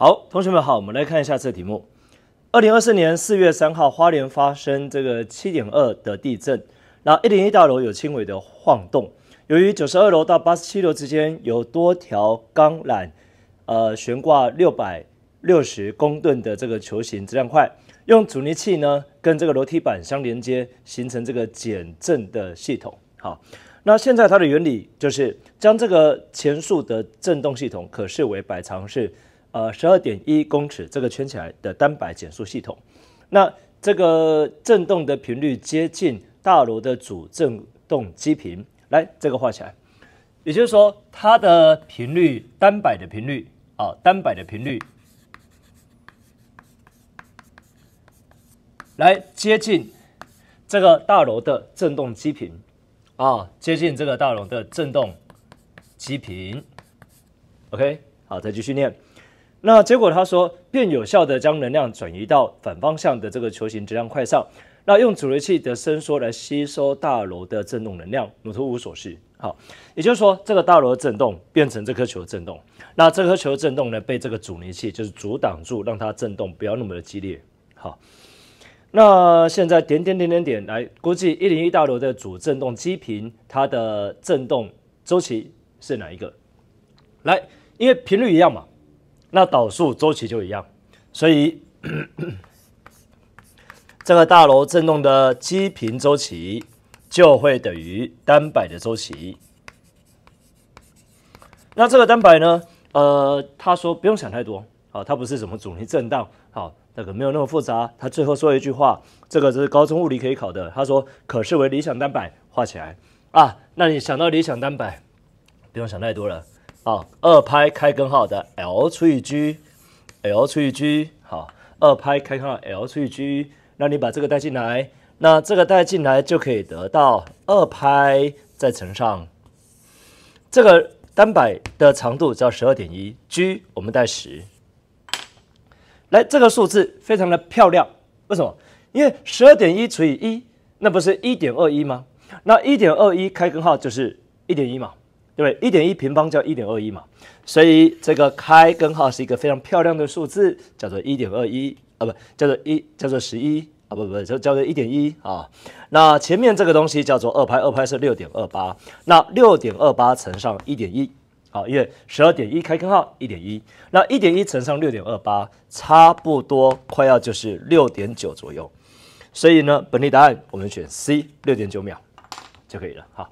好，同学们好，我们来看一下这题目。二零二四年四月三号，花莲发生这个七点二的地震，那一零一大楼有轻微的晃动。由于九十二楼到八十七楼之间有多条钢缆，呃，悬挂六百六十公吨的这个球形质量块，用阻尼器呢跟这个楼梯板相连接，形成这个减震的系统。好，那现在它的原理就是将这个前述的振动系统可视为摆长式。呃，十二点一公尺，这个圈起来的单摆减速系统，那这个振动的频率接近大楼的主振动基频。来，这个画起来，也就是说，它的频率单摆的频率啊，单摆的频率，来接近这个大楼的振动基频啊，接近这个大楼的振动基频。OK，好，再继续念。那结果他说，便有效的将能量转移到反方向的这个球形质量块上。那用阻尼器的伸缩来吸收大楼的振动能量，如图五所示。好，也就是说，这个大楼的振动变成这颗球振动。那这颗球振动呢，被这个阻尼器就是阻挡住，让它振动不要那么的激烈。好，那现在点点点点点来估计一零一大楼的主振动基频，它的振动周期是哪一个？来，因为频率一样嘛。那导数周期就一样，所以 这个大楼震动的基频周期就会等于单摆的周期。那这个单摆呢？呃，他说不用想太多，好，它不是什么阻尼震荡，好，那个没有那么复杂。他最后说一句话，这个是高中物理可以考的。他说可视为理想单摆，画起来啊。那你想到理想单摆，不用想太多了。好，二拍开根号的 l 除以 g，l 除以 g。好，二拍开根号 l 除以 g。那你把这个带进来，那这个带进来就可以得到二拍再乘上这个单摆的长度，叫十二点一 g。我们带十，来这个数字非常的漂亮。为什么？因为十二点一除以一，那不是一点二一吗？那一点二一开根号就是一点一嘛。因为一点一平方叫一点二一嘛，所以这个开根号是一个非常漂亮的数字，叫做一点二一啊，不叫做一，叫做十一啊，不不不，就叫做一点一啊。那前面这个东西叫做二拍，二拍是六点二八，那六点二八乘上一点一，好，因为十二点一开根号一点一，那一点一乘上六点二八，差不多快要就是六点九左右，所以呢，本题答案我们选 C，六点九秒就可以了，好。